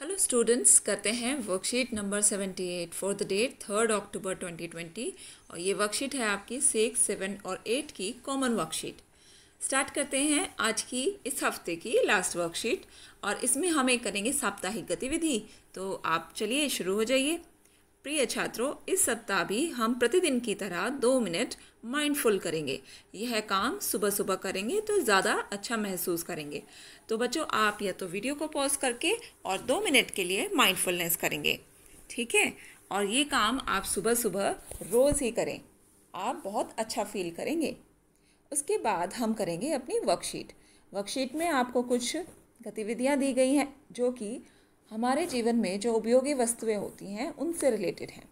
hello students करते हैं worksheet number eight for the date third October twenty twenty और ये वर्कशीट है आपकी सिक्स सेवन और एट की कॉमन वर्कशीट स्टार्ट करते हैं आज की इस हफ्ते की लास्ट वर्कशीट और इसमें हमें करेंगे साप्ताहिक गतिविधि तो आप चलिए शुरू हो जाइए प्रिय छात्रों इस सप्ताह भी हम प्रतिदिन की तरह दो मिनट माइंडफुल करेंगे यह काम सुबह सुबह करेंगे तो ज़्यादा अच्छा महसूस करेंगे तो बच्चों आप या तो वीडियो को पॉज करके और दो मिनट के लिए माइंडफुलनेस करेंगे ठीक है और ये काम आप सुबह सुबह रोज़ ही करें आप बहुत अच्छा फील करेंगे उसके बाद हम करेंगे अपनी वर्कशीट वर्कशीट में आपको कुछ गतिविधियाँ दी गई हैं जो कि हमारे जीवन में जो उपयोगी वस्तुएं होती हैं उनसे रिलेटेड हैं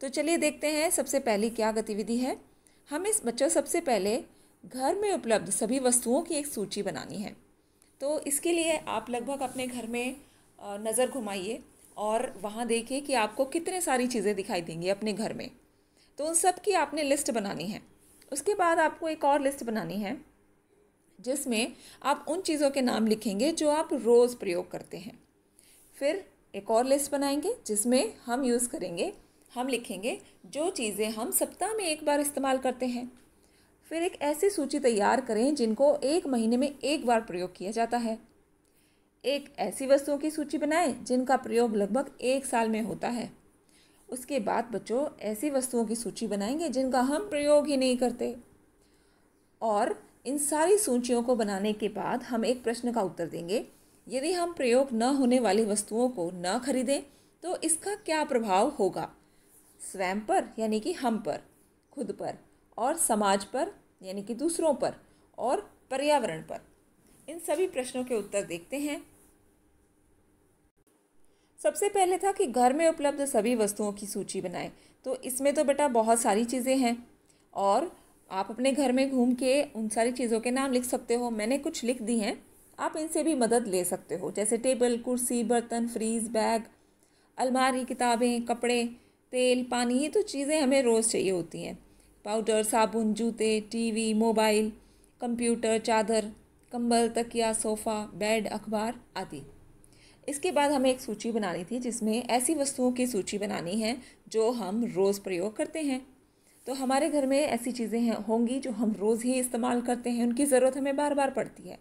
तो चलिए देखते हैं सबसे पहली क्या गतिविधि है हमें बच्चों सबसे पहले घर में उपलब्ध सभी वस्तुओं की एक सूची बनानी है तो इसके लिए आप लगभग अपने घर में नज़र घुमाइए और वहाँ देखिए कि आपको कितने सारी चीज़ें दिखाई देंगी अपने घर में तो उन सब की आपने लिस्ट बनानी है उसके बाद आपको एक और लिस्ट बनानी है जिसमें आप उन चीज़ों के नाम लिखेंगे जो आप रोज़ प्रयोग करते हैं फिर एक और लिस्ट बनाएंगे जिसमें हम यूज़ करेंगे हम लिखेंगे जो चीज़ें हम सप्ताह में एक बार इस्तेमाल करते हैं फिर एक ऐसी सूची तैयार करें जिनको एक महीने में एक बार प्रयोग किया जाता है एक ऐसी वस्तुओं की सूची बनाएं जिनका प्रयोग लगभग एक साल में होता है उसके बाद बच्चों ऐसी वस्तुओं की सूची बनाएंगे जिनका हम प्रयोग ही नहीं करते और इन सारी सूचियों को बनाने के बाद हम एक प्रश्न का उत्तर देंगे यदि हम प्रयोग न होने वाली वस्तुओं को न खरीदें तो इसका क्या प्रभाव होगा स्वयं पर यानी कि हम पर खुद पर और समाज पर यानी कि दूसरों पर और पर्यावरण पर इन सभी प्रश्नों के उत्तर देखते हैं सबसे पहले था कि घर में उपलब्ध सभी वस्तुओं की सूची बनाएं तो इसमें तो बेटा बहुत सारी चीज़ें हैं और आप अपने घर में घूम के उन सारी चीज़ों के नाम लिख सकते हो मैंने कुछ लिख दी हैं आप इनसे भी मदद ले सकते हो जैसे टेबल कुर्सी बर्तन फ्रीज बैग अलमारी किताबें कपड़े तेल पानी ये तो चीज़ें हमें रोज़ चाहिए होती हैं पाउडर साबुन जूते टीवी मोबाइल कंप्यूटर चादर कंबल तकिया सोफ़ा बेड अखबार आदि इसके बाद हमें एक सूची बनानी थी जिसमें ऐसी वस्तुओं की सूची बनानी है जो हम रोज़ प्रयोग करते हैं तो हमारे घर में ऐसी चीज़ें हैं होंगी जो हम रोज़ ही इस्तेमाल करते हैं उनकी ज़रूरत हमें बार बार पड़ती है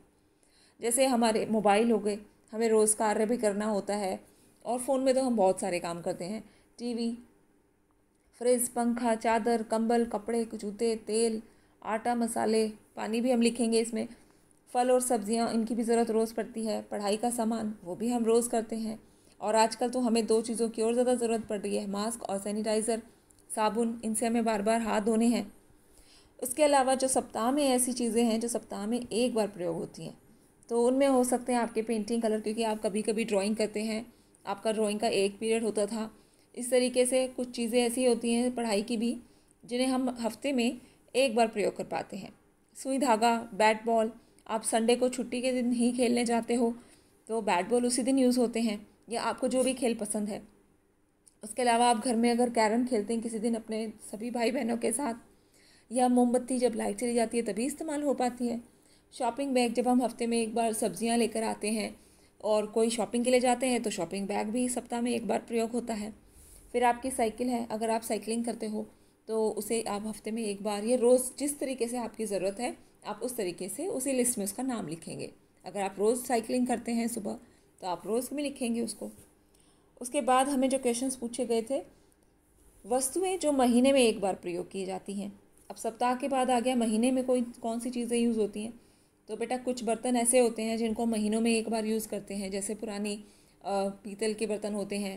जैसे हमारे मोबाइल हो गए हमें रोज़ कार्य भी करना होता है और फ़ोन में तो हम बहुत सारे काम करते हैं टीवी फ्रिज पंखा चादर कंबल कपड़े जूते तेल आटा मसाले पानी भी हम लिखेंगे इसमें फल और सब्जियां इनकी भी ज़रूरत रोज़ पड़ती है पढ़ाई का सामान वो भी हम रोज़ करते हैं और आजकल तो हमें दो चीज़ों की और ज़्यादा ज़रूरत पड़ रही है मास्क और सैनिटाइज़र साबुन इनसे हमें बार बार हाथ धोने हैं उसके अलावा जो सप्ताह में ऐसी चीज़ें हैं जो सप्ताह में एक बार प्रयोग होती हैं तो उनमें हो सकते हैं आपके पेंटिंग कलर क्योंकि आप कभी कभी ड्राइंग करते हैं आपका ड्राइंग का एक पीरियड होता था इस तरीके से कुछ चीज़ें ऐसी होती हैं पढ़ाई की भी जिन्हें हम हफ्ते में एक बार प्रयोग कर पाते हैं सुई धागा बैट बॉल आप संडे को छुट्टी के दिन ही खेलने जाते हो तो बैट बॉल उसी दिन यूज़ होते हैं या आपको जो भी खेल पसंद है उसके अलावा आप घर में अगर कैरम खेलते हैं किसी दिन अपने सभी भाई बहनों के साथ या मोमबत्ती जब लाइट चली जाती है तभी इस्तेमाल हो पाती है शॉपिंग बैग जब हम हफ्ते में एक बार सब्जियां लेकर आते हैं और कोई शॉपिंग के लिए जाते हैं तो शॉपिंग बैग भी सप्ताह में एक बार प्रयोग होता है फिर आपकी साइकिल है अगर आप साइकिलिंग करते हो तो उसे आप हफ्ते में एक बार ये रोज़ जिस तरीके से आपकी ज़रूरत है आप उस तरीके से उसी लिस्ट में उसका नाम लिखेंगे अगर आप रोज़ साइकिलिंग करते हैं सुबह तो आप रोज़ में लिखेंगे उसको उसके बाद हमें जो क्वेश्चन पूछे गए थे वस्तुएं जो महीने में एक बार प्रयोग की जाती हैं अब सप्ताह के बाद आ गया महीने में कोई कौन सी चीज़ें यूज़ होती हैं तो बेटा कुछ बर्तन ऐसे होते हैं जिनको महीनों में एक बार यूज़ करते हैं जैसे पुरानी पीतल के बर्तन होते हैं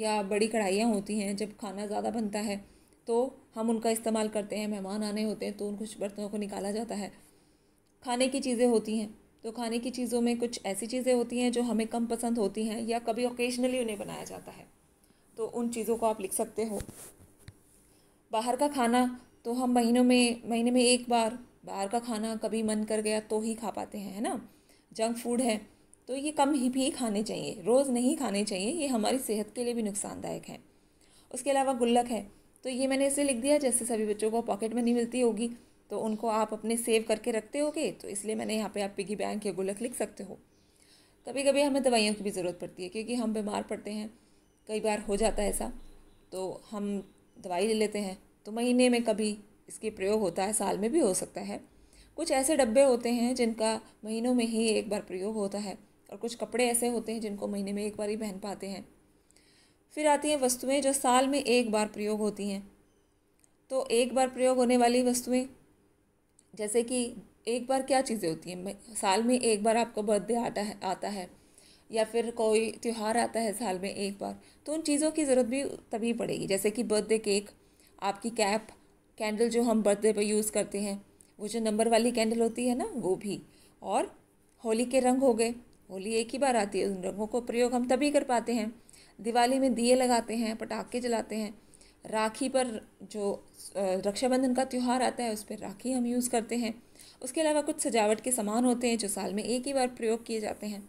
या बड़ी कढ़ाइयाँ होती हैं जब खाना ज़्यादा बनता है तो हम उनका इस्तेमाल करते हैं मेहमान आने होते हैं तो उन कुछ बर्तनों को निकाला जाता है खाने की चीज़ें होती हैं तो खाने की चीज़ों में कुछ ऐसी चीज़ें होती हैं जो हमें कम पसंद होती हैं या कभी ओकेजनली उन्हें बनाया जाता है तो उन चीज़ों को आप लिख सकते हो बाहर का खाना तो हम महीनों में महीने में एक बार बाहर का खाना कभी मन कर गया तो ही खा पाते हैं है ना जंक फूड है तो ये कम ही भी खाने चाहिए रोज़ नहीं खाने चाहिए ये हमारी सेहत के लिए भी नुकसानदायक है उसके अलावा गुल्लक है तो ये मैंने इसलिए लिख दिया जैसे सभी बच्चों को पॉकेट मनी मिलती होगी तो उनको आप अपने सेव करके रखते होगे तो इसलिए मैंने यहाँ पे आप पिगी बैंक या गुल्लक लिख सकते हो कभी कभी हमें दवाइयों की भी ज़रूरत पड़ती है क्योंकि हम बीमार पड़ते हैं कई बार हो जाता है ऐसा तो हम दवाई ले लेते हैं तो महीने में कभी इसकी प्रयोग होता है साल में भी हो सकता है कुछ ऐसे डब्बे होते हैं जिनका महीनों में ही एक बार प्रयोग होता है और कुछ कपड़े ऐसे होते हैं जिनको महीने में एक बार ही पहन पाते हैं फिर आती हैं वस्तुएं जो साल में एक बार प्रयोग होती हैं तो एक बार प्रयोग होने वाली वस्तुएं जैसे कि एक बार क्या चीज़ें होती हैं साल में एक बार आपका बर्थडे आता है आता है या फिर कोई त्यौहार आता है साल में एक बार तो उन चीज़ों की ज़रूरत भी तभी पड़ेगी जैसे कि बर्थडे केक आपकी कैप कैंडल जो हम बर्थडे पर यूज़ करते हैं वो जो नंबर वाली कैंडल होती है ना वो भी और होली के रंग हो गए होली एक ही बार आती है उन रंगों को प्रयोग हम तभी कर पाते हैं दिवाली में दिए लगाते हैं पटाखे जलाते हैं राखी पर जो रक्षाबंधन का त्यौहार आता है उस पर राखी हम यूज़ करते हैं उसके अलावा कुछ सजावट के सामान होते हैं जो साल में एक ही बार प्रयोग किए जाते हैं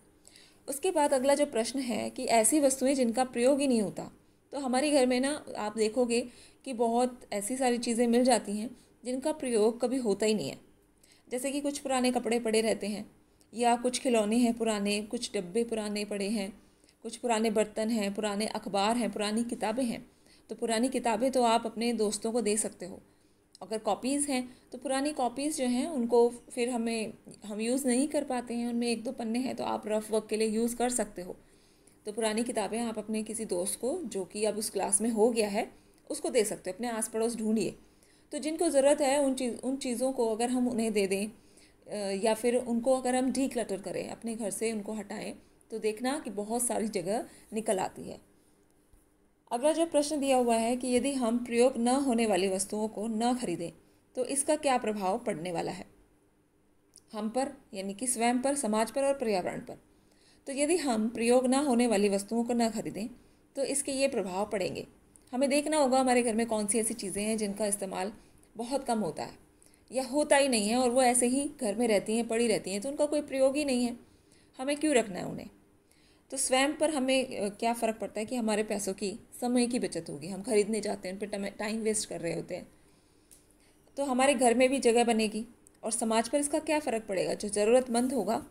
उसके बाद अगला जो प्रश्न है कि ऐसी वस्तुएं जिनका प्रयोग ही नहीं होता तो हमारे घर में ना आप देखोगे कि बहुत ऐसी सारी चीज़ें मिल जाती हैं जिनका प्रयोग कभी होता ही नहीं है जैसे कि कुछ पुराने कपड़े पड़े रहते हैं या कुछ खिलौने हैं पुराने कुछ डब्बे पुराने पड़े हैं कुछ पुराने बर्तन हैं पुराने अखबार हैं पुरानी किताबें हैं तो पुरानी किताबें तो आप अपने दोस्तों को दे सकते हो अगर कॉपीज़ हैं तो पुरानी कॉपीज़ जो हैं उनको फिर हमें हम यूज़ नहीं कर पाते हैं उनमें एक दो पन्ने हैं तो आप रफ़ वर्क के लिए यूज़ कर सकते हो तो पुरानी किताबें आप अपने किसी दोस्त को जो कि अब उस क्लास में हो गया है उसको दे सकते हो अपने आस पड़ोस ढूंढिए तो जिनको ज़रूरत है उन चीज़ उन चीज़ों को अगर हम उन्हें दे दें या फिर उनको अगर हम डी क्लटर करें अपने घर से उनको हटाएं तो देखना कि बहुत सारी जगह निकल आती है अगला जो प्रश्न दिया हुआ है कि यदि हम प्रयोग न होने वाली वस्तुओं को न खरीदें तो इसका क्या प्रभाव पड़ने वाला है हम पर यानी कि स्वयं पर समाज पर और पर्यावरण पर तो यदि हम प्रयोग ना होने वाली वस्तुओं को ना खरीदें तो इसके ये प्रभाव पड़ेंगे हमें देखना होगा हमारे घर में कौन सी ऐसी चीज़ें हैं जिनका इस्तेमाल बहुत कम होता है या होता ही नहीं है और वो ऐसे ही घर में रहती हैं पड़ी रहती हैं तो उनका कोई प्रयोग ही नहीं है हमें क्यों रखना है उन्हें तो स्वयं पर हमें क्या फ़र्क पड़ता है कि हमारे पैसों की समय की बचत होगी हम खरीदने जाते हैं उन पर टाइम वेस्ट कर रहे होते हैं तो हमारे घर में भी जगह बनेगी और समाज पर इसका क्या फ़र्क पड़ेगा जो ज़रूरतमंद होगा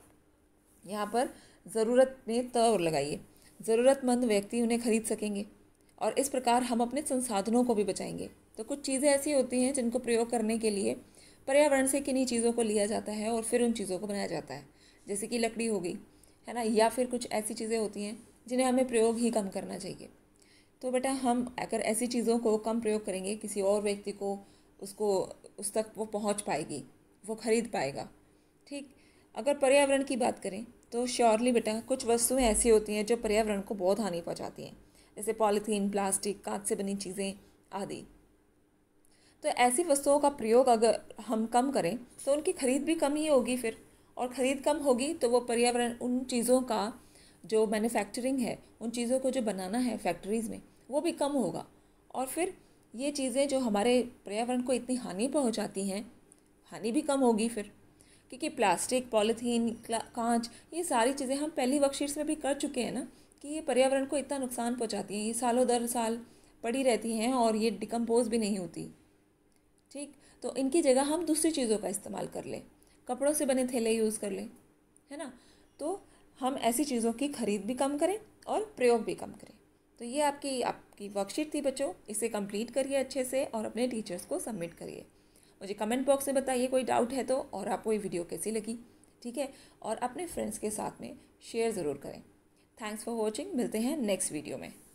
यहाँ पर ज़रूरत में त और लगाइए ज़रूरतमंद व्यक्ति उन्हें खरीद सकेंगे और इस प्रकार हम अपने संसाधनों को भी बचाएंगे तो कुछ चीज़ें ऐसी होती हैं जिनको प्रयोग करने के लिए पर्यावरण से किन्हीं चीज़ों को लिया जाता है और फिर उन चीज़ों को बनाया जाता है जैसे कि लकड़ी हो गई है ना या फिर कुछ ऐसी चीज़ें होती हैं जिन्हें हमें प्रयोग ही कम करना चाहिए तो बेटा हम अगर ऐसी चीज़ों को कम प्रयोग करेंगे किसी और व्यक्ति को उसको उस तक वो पहुंच पाएगी वो खरीद पाएगा ठीक अगर पर्यावरण की बात करें तो श्योरली बेटा कुछ वस्तुएं ऐसी होती हैं जो पर्यावरण को बहुत हानि पहुँचाती हैं जैसे पॉलीथीन प्लास्टिक कांच से बनी चीज़ें आदि तो ऐसी वस्तुओं का प्रयोग अगर हम कम करें तो उनकी खरीद भी कम ही होगी फिर और ख़रीद कम होगी तो वो पर्यावरण उन चीज़ों का जो मैन्युफैक्चरिंग है उन चीज़ों को जो बनाना है फैक्ट्रीज़ में वो भी कम होगा और फिर ये चीज़ें जो हमारे पर्यावरण को इतनी हानि पहुंचाती हैं हानि भी कम होगी फिर क्योंकि प्लास्टिक पॉलीथीन कांच ये सारी चीज़ें हम पहली वर्कशीट्स में भी कर चुके हैं ना कि ये पर्यावरण को इतना नुकसान पहुंचाती हैं ये सालों दर साल पड़ी रहती हैं और ये डिकम्पोज भी नहीं होती ठीक तो इनकी जगह हम दूसरी चीज़ों का इस्तेमाल कर लें कपड़ों से बने थैले यूज़ कर लें है ना तो हम ऐसी चीज़ों की खरीद भी कम करें और प्रयोग भी कम करें तो ये आपकी आपकी वर्कशीट थी बच्चों इसे कंप्लीट करिए अच्छे से और अपने टीचर्स को सबमिट करिए मुझे कमेंट बॉक्स में बताइए कोई डाउट है तो और आपको ये वीडियो कैसी लगी ठीक है और अपने फ्रेंड्स के साथ में शेयर ज़रूर करें थैंक्स फॉर वॉचिंग मिलते हैं नेक्स्ट वीडियो में